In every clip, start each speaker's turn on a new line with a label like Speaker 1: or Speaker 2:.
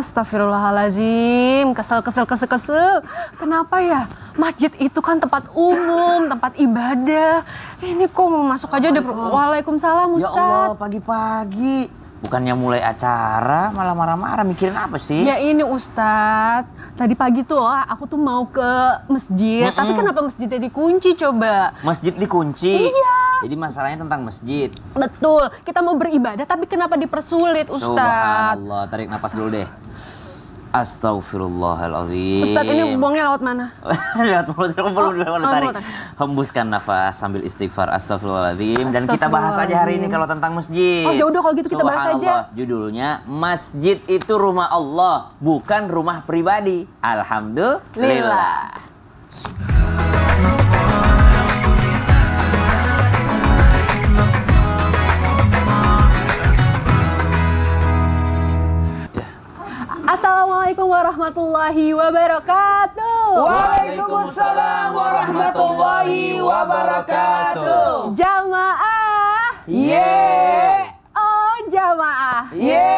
Speaker 1: Astagfirullahaladzim, kesel kesel kesel kesel. Kenapa ya? Masjid itu kan tempat umum, tempat ibadah. Ini kok mau masuk aja oh deh. Waalaikumsalam ya Ustaz. Ya Allah, pagi-pagi.
Speaker 2: Bukannya mulai acara malah marah-marah mikirin apa sih? Ya ini
Speaker 1: Ustadz, tadi pagi tuh oh, aku tuh mau ke masjid, mm -mm. tapi kenapa masjidnya dikunci coba?
Speaker 2: Masjid dikunci. Iya. Jadi masalahnya tentang masjid.
Speaker 1: Betul. Kita mau beribadah tapi kenapa dipersulit, Ustaz? Subhanallah,
Speaker 2: tarik napas dulu deh. Astagfirullahaladzim. Ustaz ini
Speaker 1: buangnya lewat mana?
Speaker 2: lewat mulut, oh, perlu oh, tarik. Hembuskan nafas sambil istighfar. Astagfirullahaladzim. Dan kita bahas aja hari ini kalau tentang masjid. Oh yaudah kalau gitu kita bahas aja. Judulnya, masjid itu rumah Allah, bukan rumah pribadi. Alhamdulillah. Lila.
Speaker 1: Assalamualaikum warahmatullahi wabarakatuh.
Speaker 3: Waalaikumsalam warahmatullahi wabarakatuh.
Speaker 1: Jamaah. Ye. Oh, jamaah. Ye.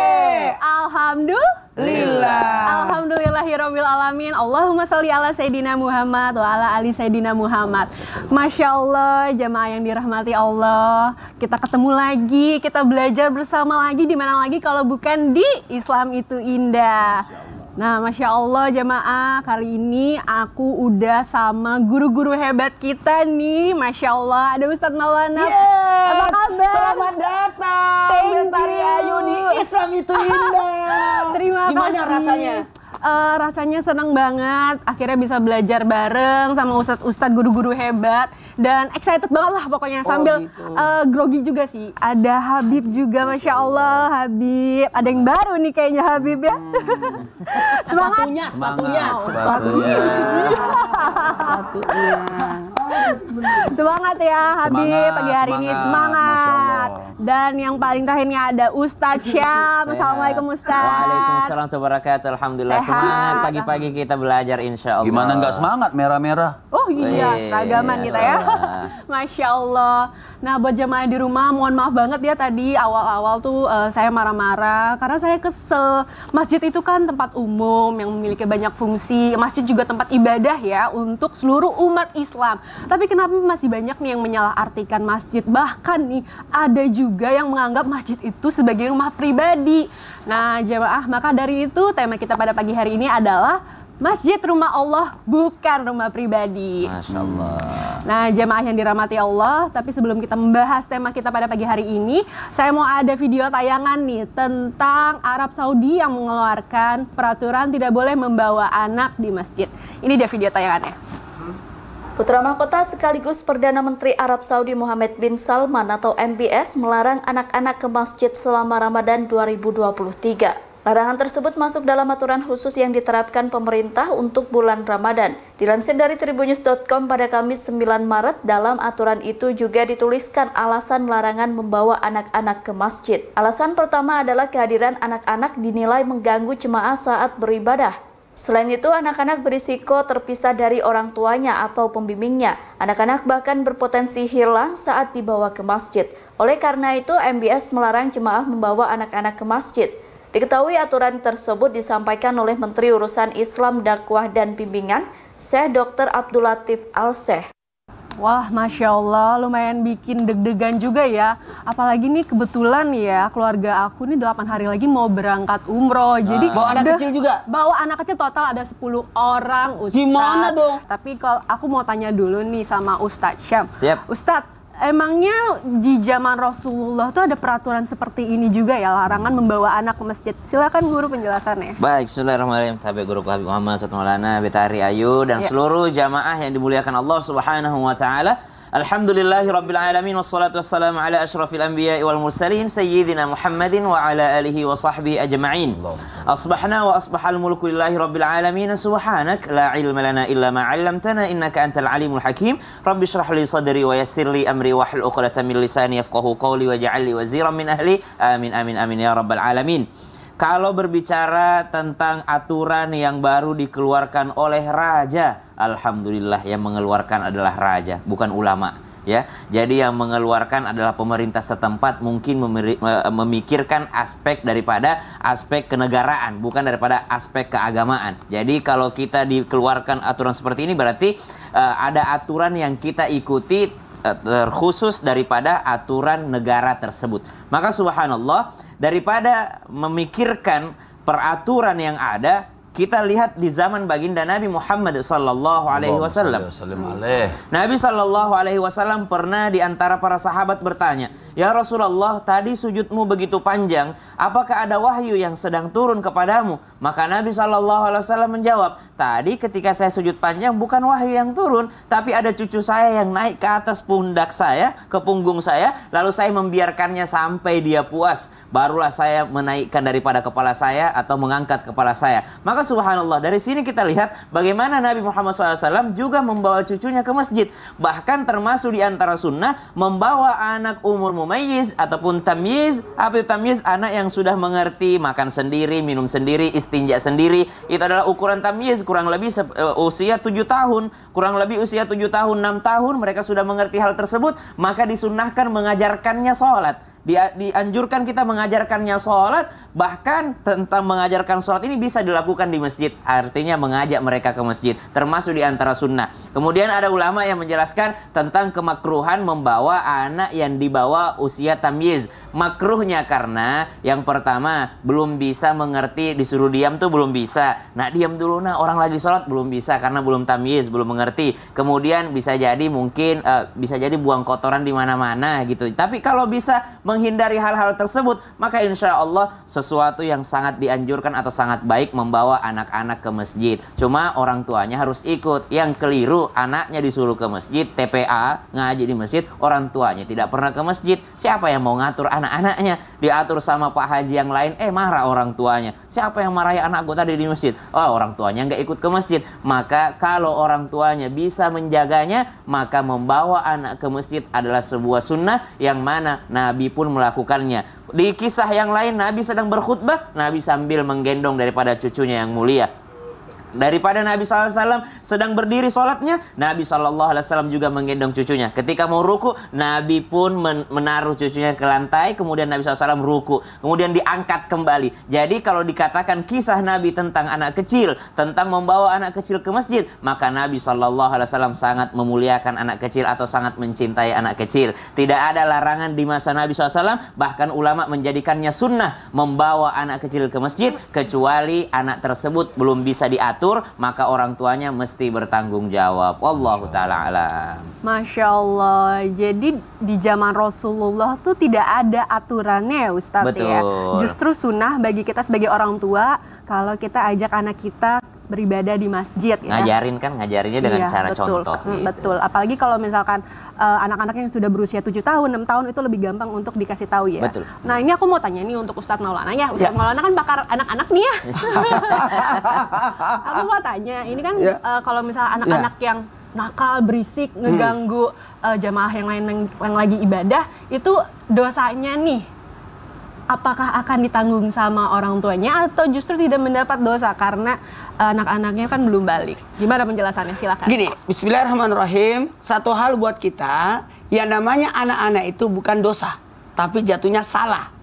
Speaker 1: Alhamdulillah. Alhamdulillahirabbil alamin. Allahumma shalli ala sayidina Muhammad wa ala ali sayidina Muhammad. Masya Allah, jamaah yang dirahmati Allah. Kita ketemu lagi, kita belajar bersama lagi di mana lagi kalau bukan di Islam itu indah. Nah, masya Allah jemaah kali ini aku udah sama guru-guru hebat kita nih, masya Allah ada Ustadz Maulana. Yes. Apa kabar? Selamat datang, Thank you. Ayu di Islam itu indah. Terima kasih. Gimana rasanya? uh, rasanya seneng banget akhirnya bisa belajar bareng sama ustadz-ustadz guru-guru hebat dan excited banget lah pokoknya oh, sambil gitu. uh, grogi juga sih ada Habib juga masya Allah Habib ada yang baru nih kayaknya Habib ya hmm. semangat sepatunya sepatunya sepatunya, sepatunya.
Speaker 2: sepatunya.
Speaker 1: semangat ya Habib semangat, pagi hari semangat. ini semangat Ustadz dan yang paling terakhirnya ada Ustadz Syam. Assalamualaikum Ustadz.
Speaker 2: Waalaikumsalam wabarakatuh. Alhamdulillah Sehat. semangat pagi-pagi kita belajar insya Allah. Gimana nggak semangat merah-merah?
Speaker 1: Oh iya, keagaman kita ya. Masya Allah. Nah buat jemaah di rumah mohon maaf banget ya tadi awal-awal tuh uh, saya marah-marah karena saya kesel. Masjid itu kan tempat umum yang memiliki banyak fungsi. Masjid juga tempat ibadah ya untuk seluruh umat Islam. Tapi kenapa masih banyak nih yang menyalahartikan masjid? Bahkan nih ada ada juga yang menganggap masjid itu sebagai rumah pribadi. Nah, jemaah maka dari itu tema kita pada pagi hari ini adalah Masjid rumah Allah bukan rumah pribadi. Masya Allah. Nah jemaah yang dirahmati Allah, tapi sebelum kita membahas tema kita pada pagi hari ini, saya mau ada video tayangan nih tentang Arab Saudi yang mengeluarkan peraturan tidak boleh membawa anak di masjid. Ini dia video tayangannya.
Speaker 2: Putra mahkota sekaligus Perdana Menteri Arab Saudi Muhammad bin Salman atau MBS melarang anak-anak ke masjid selama Ramadan 2023. Larangan tersebut masuk dalam aturan khusus yang diterapkan pemerintah untuk bulan Ramadan. Dilansir dari tribunews.com pada Kamis 9 Maret, dalam aturan itu juga dituliskan alasan larangan membawa anak-anak ke masjid. Alasan pertama adalah kehadiran anak-anak dinilai mengganggu jemaah saat beribadah. Selain itu, anak-anak berisiko terpisah dari orang tuanya atau pembimbingnya. Anak-anak bahkan berpotensi hilang saat dibawa ke masjid. Oleh karena itu, MBS melarang jemaah membawa anak-anak ke masjid. Diketahui aturan tersebut disampaikan oleh Menteri Urusan Islam, Dakwah, dan Bimbingan, Syekh Dr. Abdul Latif Al-Syekh.
Speaker 1: Wah, masya Allah, lumayan bikin deg-degan juga ya. Apalagi nih kebetulan ya keluarga aku nih 8 hari lagi mau berangkat umroh. Ah. Jadi bawa anak kecil juga. Bawa anak kecil total ada 10 orang, Ustadz. Gimana dong? Tapi kalau aku mau tanya dulu nih sama Ustadz Syam. Siap. Ustadz, Emangnya di zaman Rasulullah tuh ada peraturan seperti ini juga ya larangan membawa anak ke masjid. Silakan guru penjelasannya.
Speaker 2: Baik, Bismillahirrahmanirrahim. Tabe guru Habib Muhammad Ustaz Maulana Betari Ayu dan ya. seluruh jamaah yang dimuliakan Allah Subhanahu wa taala. الحمد لله رب العالمين والصلاة والسلام على أشرف الأنبياء والمرسلين سيدنا محمد وعلى آله وصحبه أجمعين أصبحنا وأصبح الملك لله رب العالمين سبحانك لا علم لنا إلا ما علمتنا إنك أنت العليم الحكيم رب اشرح لي صدري ويسر لي أمري واحل عقدة من لساني يفقه قولي واجعل لي وزيرا من أهلي آمين آمين آمين يا رب العالمين Kalau berbicara tentang aturan yang baru dikeluarkan oleh raja, alhamdulillah yang mengeluarkan adalah raja, bukan ulama ya. Jadi yang mengeluarkan adalah pemerintah setempat mungkin memikirkan aspek daripada aspek kenegaraan bukan daripada aspek keagamaan. Jadi kalau kita dikeluarkan aturan seperti ini berarti uh, ada aturan yang kita ikuti uh, e, terkhusus daripada aturan negara tersebut. Maka subhanallah daripada memikirkan peraturan yang ada kita lihat di zaman baginda Nabi Muhammad sallallahu alaihi wasallam. Nabi sallallahu alaihi wasallam pernah di antara para sahabat bertanya, "Ya Rasulullah, tadi sujudmu begitu panjang, apakah ada wahyu yang sedang turun kepadamu?" Maka Nabi sallallahu alaihi wasallam menjawab, "Tadi ketika saya sujud panjang bukan wahyu yang turun, tapi ada cucu saya yang naik ke atas pundak saya, ke punggung saya, lalu saya membiarkannya sampai dia puas, barulah saya menaikkan daripada kepala saya atau mengangkat kepala saya." Maka subhanallah, dari sini kita lihat bagaimana Nabi Muhammad SAW juga membawa cucunya ke masjid. Bahkan termasuk di antara sunnah membawa anak umur mumayyiz ataupun tamyiz. Apa itu tamyiz? Anak yang sudah mengerti makan sendiri, minum sendiri, istinja sendiri. Itu adalah ukuran tamyiz kurang lebih eh, usia 7 tahun. Kurang lebih usia 7 tahun, 6 tahun mereka sudah mengerti hal tersebut. Maka disunahkan mengajarkannya sholat dianjurkan kita mengajarkannya sholat, bahkan tentang mengajarkan sholat ini bisa dilakukan di masjid. Artinya mengajak mereka ke masjid, termasuk di antara sunnah. Kemudian ada ulama yang menjelaskan tentang kemakruhan membawa anak yang dibawa usia tamyiz. Makruhnya karena yang pertama belum bisa mengerti, disuruh diam tuh belum bisa. Nah diam dulu nah orang lagi sholat belum bisa karena belum tamyiz, belum mengerti. Kemudian bisa jadi mungkin uh, bisa jadi buang kotoran di mana-mana gitu. Tapi kalau bisa menghindari hal-hal tersebut, maka insya Allah sesuatu yang sangat dianjurkan atau sangat baik membawa anak-anak ke masjid. Cuma orang tuanya harus ikut. Yang keliru, anaknya disuruh ke masjid, TPA, ngaji di masjid, orang tuanya tidak pernah ke masjid. Siapa yang mau ngatur anak-anaknya? Diatur sama Pak Haji yang lain, eh marah orang tuanya. Siapa yang marahi anak gue tadi di masjid? Oh, orang tuanya nggak ikut ke masjid. Maka kalau orang tuanya bisa menjaganya, maka membawa anak ke masjid adalah sebuah sunnah yang mana Nabi pun pun melakukannya. Di kisah yang lain Nabi sedang berkhutbah, Nabi sambil menggendong daripada cucunya yang mulia Daripada Nabi SAW sedang berdiri sholatnya, Nabi SAW juga menggendong cucunya. Ketika mau ruku, Nabi pun menaruh cucunya ke lantai, kemudian Nabi SAW ruku. Kemudian diangkat kembali. Jadi kalau dikatakan kisah Nabi tentang anak kecil, tentang membawa anak kecil ke masjid, maka Nabi SAW sangat memuliakan anak kecil atau sangat mencintai anak kecil. Tidak ada larangan di masa Nabi SAW, bahkan ulama menjadikannya sunnah membawa anak kecil ke masjid, kecuali anak tersebut belum bisa diatur diatur, maka orang tuanya mesti bertanggung jawab. Wallahu taala alam.
Speaker 1: Masya Allah. Jadi di zaman Rasulullah tuh tidak ada aturannya ya, Ustaz ya? Betul. ya. Justru sunnah bagi kita sebagai orang tua kalau kita ajak anak kita beribadah di masjid ya. Ngajarin
Speaker 2: kan ngajarinnya dengan iya, cara betul, contoh. Mm, gitu. Betul.
Speaker 1: Apalagi kalau misalkan anak eh, anak-anak yang sudah berusia 7 tahun, 6 tahun itu lebih gampang untuk dikasih tahu ya. Betul. Nah, ini aku mau tanya nih untuk Ustadz Maulana ya. Ustadz ya. Maulana kan bakar anak-anak nih ya. aku mau tanya, ini kan ya. uh, kalau misalnya anak-anak ya. yang nakal, berisik, hmm. ngeganggu hmm. uh, jamaah yang lain yang, yang lagi ibadah, itu dosanya nih apakah akan ditanggung sama orang tuanya atau justru tidak mendapat dosa karena eh, anak-anaknya kan belum balik. Gimana penjelasannya? Silakan. Gini, bismillahirrahmanirrahim.
Speaker 4: Satu hal buat kita, yang namanya anak-anak itu bukan dosa, tapi jatuhnya salah.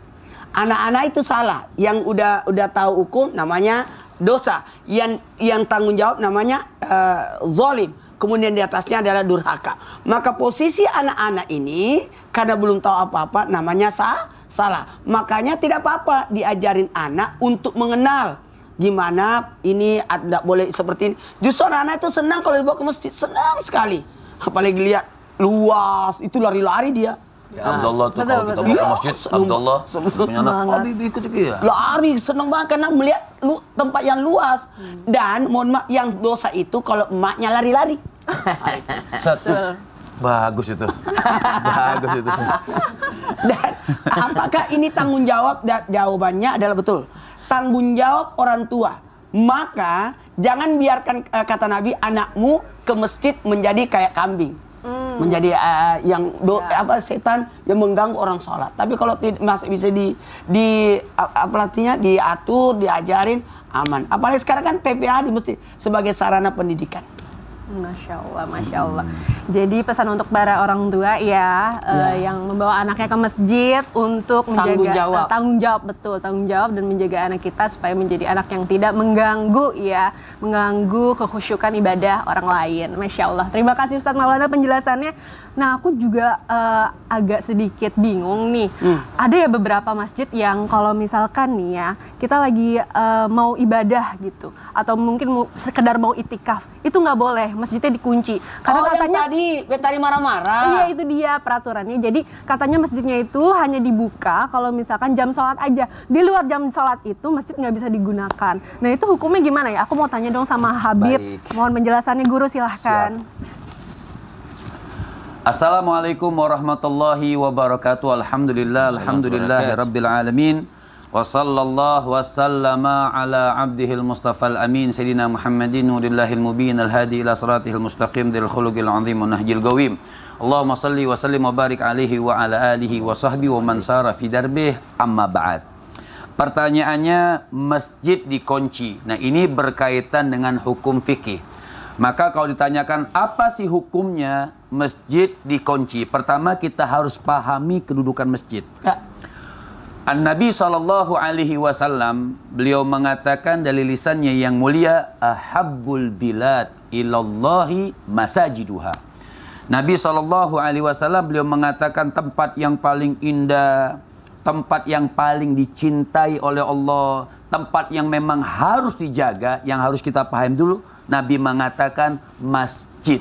Speaker 4: Anak-anak itu salah. Yang udah udah tahu hukum namanya dosa. Yang yang tanggung jawab namanya uh, zolim kemudian di atasnya adalah durhaka. Maka posisi anak-anak ini karena belum tahu apa-apa namanya sah salah. Makanya tidak apa-apa diajarin anak untuk mengenal gimana ini tidak boleh seperti ini. Justru anak-anak itu senang kalau dibawa ke masjid, senang sekali. Apalagi lihat luas, itu lari-lari dia. Ya, Abdullah tuh kalau kita mau ke iya,
Speaker 3: masjid, ya, Abdullah punya oh,
Speaker 4: ikut ya. Lari, seneng banget karena melihat lu, tempat yang luas. Hmm. Dan mohon maaf, yang dosa itu kalau emaknya lari-lari.
Speaker 3: Satu. Bagus itu. Bagus itu.
Speaker 4: Dan apakah ini tanggung jawab? Jawabannya adalah betul. Tanggung jawab orang tua. Maka jangan biarkan eh, kata Nabi anakmu ke masjid menjadi kayak kambing.
Speaker 1: Hmm. menjadi
Speaker 4: uh, yang do, ya. apa setan yang mengganggu orang sholat. Tapi kalau masih bisa di di apa artinya diatur, diajarin aman. Apalagi sekarang kan TPA di masjid sebagai sarana pendidikan.
Speaker 1: Masya Allah, Masya Allah. Jadi pesan untuk para orang tua ya, eh, ya. Uh, yang membawa anaknya ke masjid untuk tanggung menjaga eh, jawab. Uh, tanggung jawab betul, tanggung jawab dan menjaga anak kita supaya menjadi anak yang tidak mengganggu ya, mengganggu kekhusyukan ibadah orang lain. Masya Allah. Terima kasih Ustadz Maulana penjelasannya. Nah, aku juga uh, agak sedikit bingung nih. Hmm. Ada ya beberapa masjid yang kalau misalkan nih ya, kita lagi uh, mau ibadah gitu, atau mungkin mau, sekedar mau itikaf, itu nggak boleh, masjidnya dikunci. Karena oh, katanya yang tadi marah-marah. Iya itu dia peraturannya. Jadi katanya masjidnya itu hanya dibuka kalau misalkan jam sholat aja. Di luar jam sholat itu masjid nggak bisa digunakan. Nah itu hukumnya gimana ya? Aku mau tanya dong sama Habib. Baik. Mohon penjelasannya guru silahkan. Siap.
Speaker 3: Assalamualaikum warahmatullahi wabarakatuh. Alhamdulillah, alhamdulillah rabbil alamin. Wa sallallahu wa sallama ala abdihil mustafa al-amin sayyidina Muhammadin nurillahil mubin al-hadi ila siratihil mustaqim dzil khulugil azim wa nahjil gawim. Allahumma salli wa sallim wa barik wa ala alihi wa sahbihi wa mansara fi darbih amma ba'd. Pertanyaannya masjid dikunci. Nah, ini berkaitan dengan hukum fikih. Maka kalau ditanyakan apa sih hukumnya masjid dikunci? Pertama kita harus pahami kedudukan masjid. Ya. An Nabi Shallallahu Alaihi Wasallam beliau mengatakan dari lisannya yang mulia ahabul bilad ilallahi masajiduha. Nabi Shallallahu Alaihi Wasallam beliau mengatakan tempat yang paling indah, tempat yang paling dicintai oleh Allah, tempat yang memang harus dijaga, yang harus kita pahami dulu Nabi mengatakan masjid.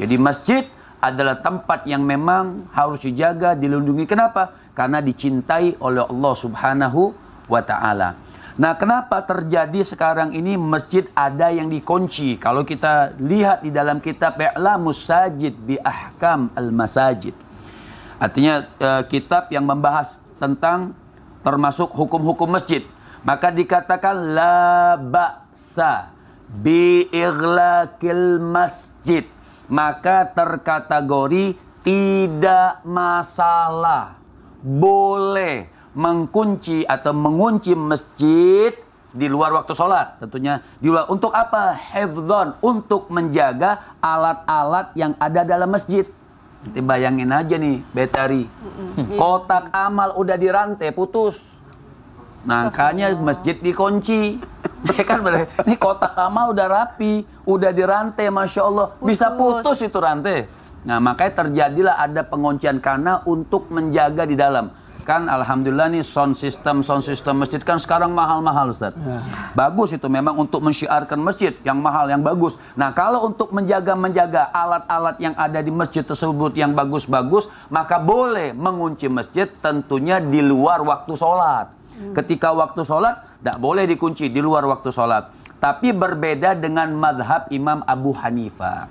Speaker 3: Jadi masjid adalah tempat yang memang harus dijaga, dilindungi. Kenapa? Karena dicintai oleh Allah Subhanahu wa taala. Nah, kenapa terjadi sekarang ini masjid ada yang dikunci? Kalau kita lihat di dalam kitab I'la Musajid bi Ahkam al-Masajid. Artinya eh, kitab yang membahas tentang termasuk hukum-hukum masjid. Maka dikatakan la ba'sa bi masjid maka terkategori tidak masalah boleh mengkunci atau mengunci masjid di luar waktu sholat tentunya di luar untuk apa hefdon untuk menjaga alat-alat yang ada dalam masjid nanti bayangin aja nih betari kotak amal udah dirantai putus makanya masjid dikunci Ya kan boleh. Ini kotak amal udah rapi, udah dirantai, masya Allah. Putus. Bisa putus itu rantai. Nah makanya terjadilah ada penguncian karena untuk menjaga di dalam. Kan Alhamdulillah nih sound system, sound system masjid kan sekarang mahal-mahal Ustaz. Ya. Bagus itu memang untuk mensyiarkan masjid yang mahal, yang bagus. Nah kalau untuk menjaga-menjaga alat-alat yang ada di masjid tersebut yang bagus-bagus, maka boleh mengunci masjid tentunya di luar waktu sholat. Hmm. Ketika waktu sholat, tidak boleh dikunci di luar waktu sholat. Tapi berbeda dengan madhab Imam Abu Hanifah.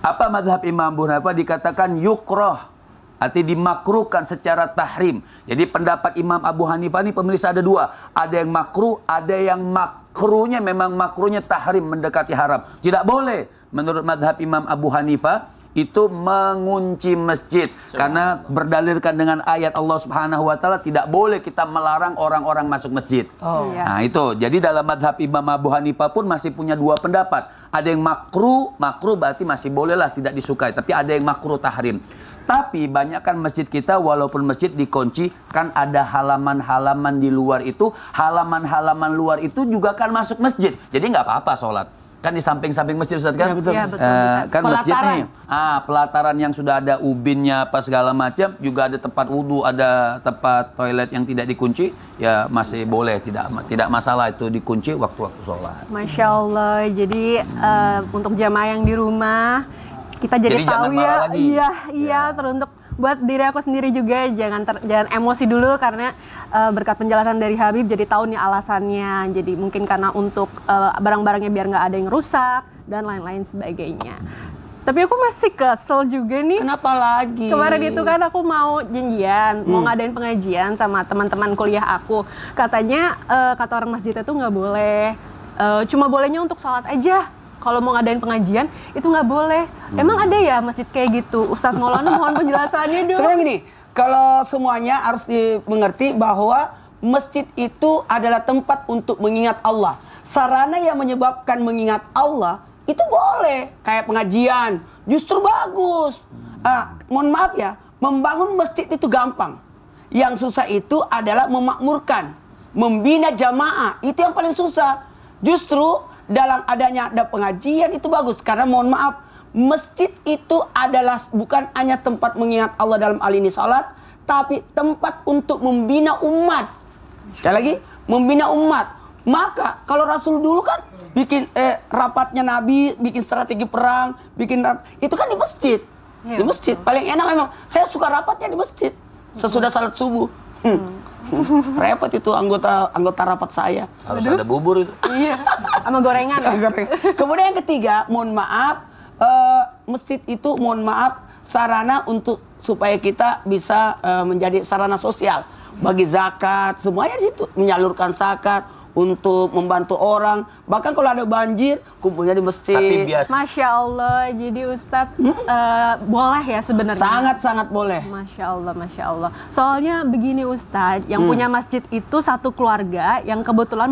Speaker 3: Apa madhab Imam Abu Hanifah dikatakan yukroh. arti dimakruhkan secara tahrim. Jadi pendapat Imam Abu Hanifah ini pemirsa ada dua. Ada yang makruh, ada yang makruhnya memang makruhnya tahrim mendekati haram. Tidak boleh menurut madhab Imam Abu Hanifah itu mengunci masjid karena berdalilkan dengan ayat Allah Subhanahu wa taala tidak boleh kita melarang orang-orang masuk masjid. Oh. Iya. Nah, itu. Jadi dalam mazhab Imam Abu Hanifah pun masih punya dua pendapat. Ada yang makruh, makruh berarti masih bolehlah tidak disukai, tapi ada yang makruh tahrim. Tapi banyak kan masjid kita walaupun masjid dikunci kan ada halaman-halaman di luar itu, halaman-halaman luar itu juga kan masuk masjid. Jadi nggak apa-apa sholat kan di samping-samping masjid Ustaz kan? Ya, betul. Ya, betul, uh, kan masjid nih. Ah, pelataran yang sudah ada ubinnya apa segala macam, juga ada tempat wudhu, ada tempat toilet yang tidak dikunci, ya masih Bisa. boleh, tidak tidak masalah itu dikunci waktu-waktu sholat.
Speaker 1: Masya Allah, jadi uh, untuk jamaah yang di rumah, kita jadi, jadi tahu ya. Iya, ya, iya, iya, ya. teruntuk buat diri aku sendiri juga jangan ter, jangan emosi dulu karena uh, berkat penjelasan dari Habib jadi tahu nih alasannya. Jadi mungkin karena untuk uh, barang-barangnya biar nggak ada yang rusak dan lain-lain sebagainya. Tapi aku masih kesel juga nih. Kenapa lagi? Kemarin itu kan aku mau janjian, hmm. mau ngadain pengajian sama teman-teman kuliah aku. Katanya uh, kata orang masjid itu nggak boleh, uh, cuma bolehnya untuk sholat aja. Kalau mau ngadain pengajian itu nggak boleh. Hmm. Emang ada ya masjid kayak gitu? Ustadz Maulana mohon penjelasannya dong. Sebenarnya gini, kalau semuanya harus
Speaker 4: dimengerti bahwa masjid itu adalah tempat untuk mengingat Allah. Sarana yang menyebabkan mengingat Allah itu boleh kayak pengajian, justru bagus. Ah, mohon maaf ya, membangun masjid itu gampang. Yang susah itu adalah memakmurkan, membina jamaah. Itu yang paling susah. Justru dalam adanya ada pengajian itu bagus karena mohon maaf Masjid itu adalah bukan hanya tempat mengingat Allah dalam hal ini salat, tapi tempat untuk membina umat. Sekali lagi, membina umat. Maka kalau Rasul dulu kan bikin eh, rapatnya Nabi, bikin strategi perang, bikin itu kan di masjid. Ya, di masjid betul. paling enak memang. Saya suka rapatnya di masjid sesudah salat subuh. Hmm. Repot itu anggota anggota rapat saya. Harus ada bubur itu. Iya,
Speaker 1: sama gorengan. Ya?
Speaker 4: Kemudian yang ketiga, mohon maaf, uh, masjid itu mohon maaf sarana untuk supaya kita bisa uh, menjadi sarana sosial bagi zakat semuanya di situ menyalurkan zakat untuk membantu orang bahkan kalau ada banjir kumpulnya di masjid Tapi biasa.
Speaker 1: masya allah jadi ustadz hmm? uh, boleh ya sebenarnya sangat sangat boleh masya allah masya allah soalnya begini ustadz yang hmm. punya masjid itu satu keluarga yang kebetulan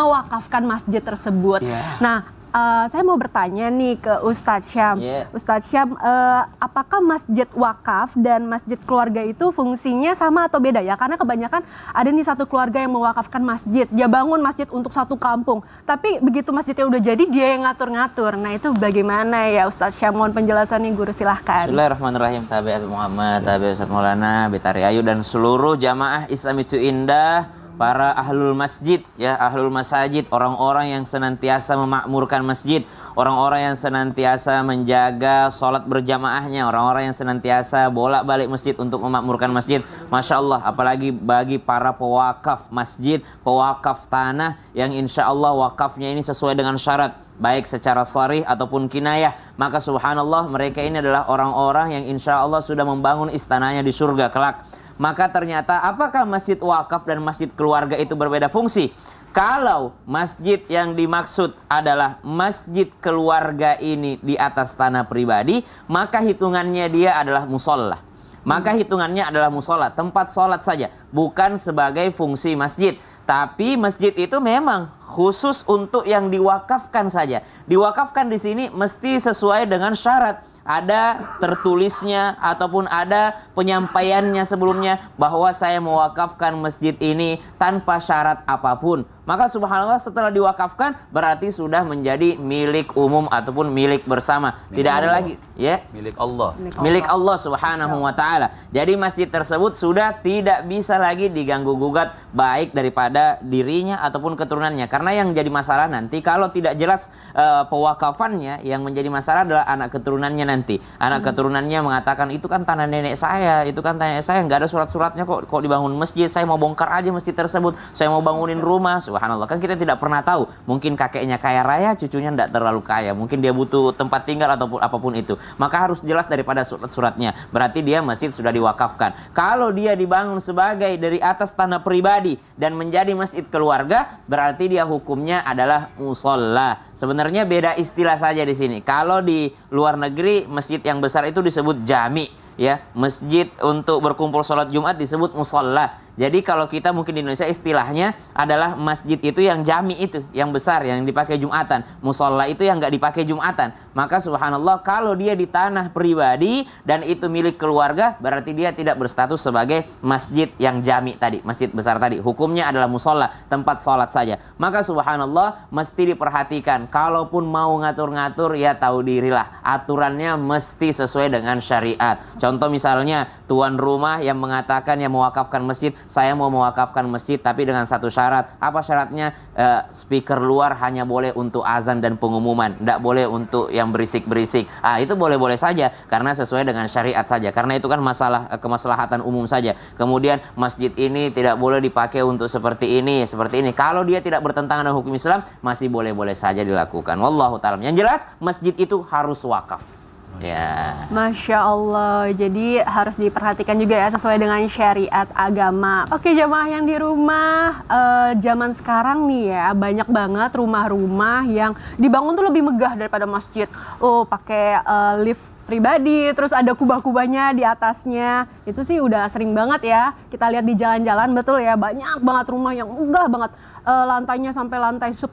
Speaker 1: mewakafkan masjid tersebut yeah. nah uh, saya mau bertanya nih ke Ustadz Syam. Yeah. Ustadz Syam, uh, apakah masjid wakaf dan masjid keluarga itu fungsinya sama atau beda ya? Karena kebanyakan ada nih satu keluarga yang mewakafkan masjid, dia bangun masjid untuk satu kampung. Tapi begitu masjidnya udah jadi, dia yang ngatur-ngatur. Nah itu bagaimana ya Ustadz Syam? Mohon penjelasan nih guru silahkan.
Speaker 2: Bismillahirrahmanirrahim. Tabi Abi Muhammad, Tabi Ustadz Maulana, Betari Ayu, dan seluruh jamaah Islam itu indah para ahlul masjid ya ahlul masajid orang-orang yang senantiasa memakmurkan masjid orang-orang yang senantiasa menjaga sholat berjamaahnya orang-orang yang senantiasa bolak-balik masjid untuk memakmurkan masjid masya Allah apalagi bagi para pewakaf masjid pewakaf tanah yang insya Allah wakafnya ini sesuai dengan syarat baik secara sarih ataupun kinayah maka subhanallah mereka ini adalah orang-orang yang insya Allah sudah membangun istananya di surga kelak maka ternyata apakah masjid wakaf dan masjid keluarga itu berbeda fungsi? Kalau masjid yang dimaksud adalah masjid keluarga ini di atas tanah pribadi, maka hitungannya dia adalah musola. Maka hitungannya adalah musola, tempat sholat saja, bukan sebagai fungsi masjid. Tapi masjid itu memang khusus untuk yang diwakafkan saja. Diwakafkan di sini mesti sesuai dengan syarat ada tertulisnya ataupun ada penyampaiannya sebelumnya bahwa saya mewakafkan masjid ini tanpa syarat apapun. Maka subhanallah setelah diwakafkan berarti sudah menjadi milik umum ataupun milik bersama. Milik Tidak Allah. ada lagi ya. Yeah. Milik Allah. Milik Allah subhanahu wa taala. Jadi masjid tersebut sudah tidak bisa lagi diganggu gugat baik daripada dirinya ataupun keturunannya. Karena yang jadi masalah nanti kalau tidak jelas uh, pewakafannya yang menjadi masalah adalah anak keturunannya nanti anak hmm. keturunannya mengatakan itu kan tanah nenek saya itu kan tanah nenek saya nggak ada surat-suratnya kok kok dibangun masjid saya mau bongkar aja masjid tersebut saya mau bangunin rumah subhanallah kan kita tidak pernah tahu mungkin kakeknya kaya raya cucunya tidak terlalu kaya mungkin dia butuh tempat tinggal ataupun apapun itu maka harus jelas daripada surat-suratnya berarti dia masjid sudah diwakafkan kalau dia dibangun sebagai dari atas tanah pribadi dan menjadi masjid keluarga berarti dia hukumnya adalah musola sebenarnya beda istilah saja di sini kalau di luar negeri masjid yang besar itu disebut jami ya. Masjid untuk berkumpul sholat Jumat disebut musola jadi kalau kita mungkin di Indonesia istilahnya adalah masjid itu yang jami itu, yang besar, yang dipakai Jumatan. Musola itu yang nggak dipakai Jumatan. Maka subhanallah kalau dia di tanah pribadi dan itu milik keluarga, berarti dia tidak berstatus sebagai masjid yang jami tadi, masjid besar tadi. Hukumnya adalah musola, tempat sholat saja. Maka subhanallah mesti diperhatikan. Kalaupun mau ngatur-ngatur ya tahu dirilah. Aturannya mesti sesuai dengan syariat. Contoh misalnya tuan rumah yang mengatakan yang mewakafkan masjid saya mau mewakafkan masjid tapi dengan satu syarat. Apa syaratnya? Uh, speaker luar hanya boleh untuk azan dan pengumuman, tidak boleh untuk yang berisik-berisik. Ah, itu boleh-boleh saja karena sesuai dengan syariat saja. Karena itu kan masalah eh, kemaslahatan umum saja. Kemudian masjid ini tidak boleh dipakai untuk seperti ini, seperti ini. Kalau dia tidak bertentangan dengan hukum Islam, masih boleh-boleh saja dilakukan. Wallahu taala. Yang jelas masjid itu harus wakaf. Ya.
Speaker 1: Masya Allah, jadi harus diperhatikan juga ya sesuai dengan syariat agama. Oke jamaah yang di rumah, eh, zaman sekarang nih ya banyak banget rumah-rumah yang dibangun tuh lebih megah daripada masjid. Oh pakai eh, lift pribadi, terus ada kubah-kubahnya di atasnya. Itu sih udah sering banget ya kita lihat di jalan-jalan betul ya banyak banget rumah yang megah banget uh, lantainya sampai lantai 10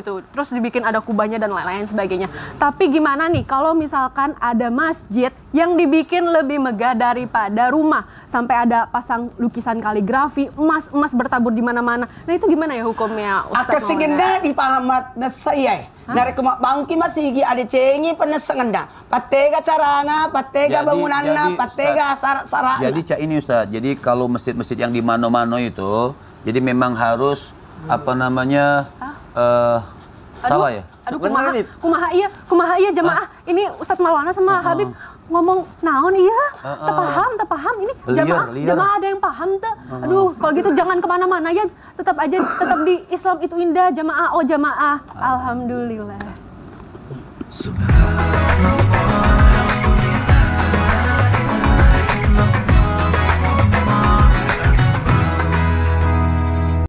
Speaker 1: gitu. Terus dibikin ada kubahnya dan lain-lain sebagainya. Tapi gimana nih kalau misalkan ada masjid yang dibikin lebih megah daripada rumah sampai ada pasang lukisan kaligrafi emas-emas bertabur di mana-mana. Nah itu gimana ya hukumnya? Aku segenda di pahamat saya. Ya. Nari kuma bangki masih gigi ada cengi penesengenda. sengenda. Patega
Speaker 4: carana, patega bangunanna, patega sarat sarana. Jadi
Speaker 3: cak ini Ustaz. Jadi kalau masjid-masjid yang di mano-mano itu jadi memang harus apa namanya uh, aduh, salah ya?
Speaker 1: Aduh kumaha, kumaha iya, kumaha iya jemaah. ah. Ini Ustadz Maulana sama uh -huh. Habib ngomong naon iya, uh, paham tak paham ini jemaah jemaah ada yang paham tuh. Uh. Aduh, kalau gitu jangan kemana-mana ya, tetap aja tetap di Islam itu indah jamaah oh jemaah Alhamdulillah. Subhanallah.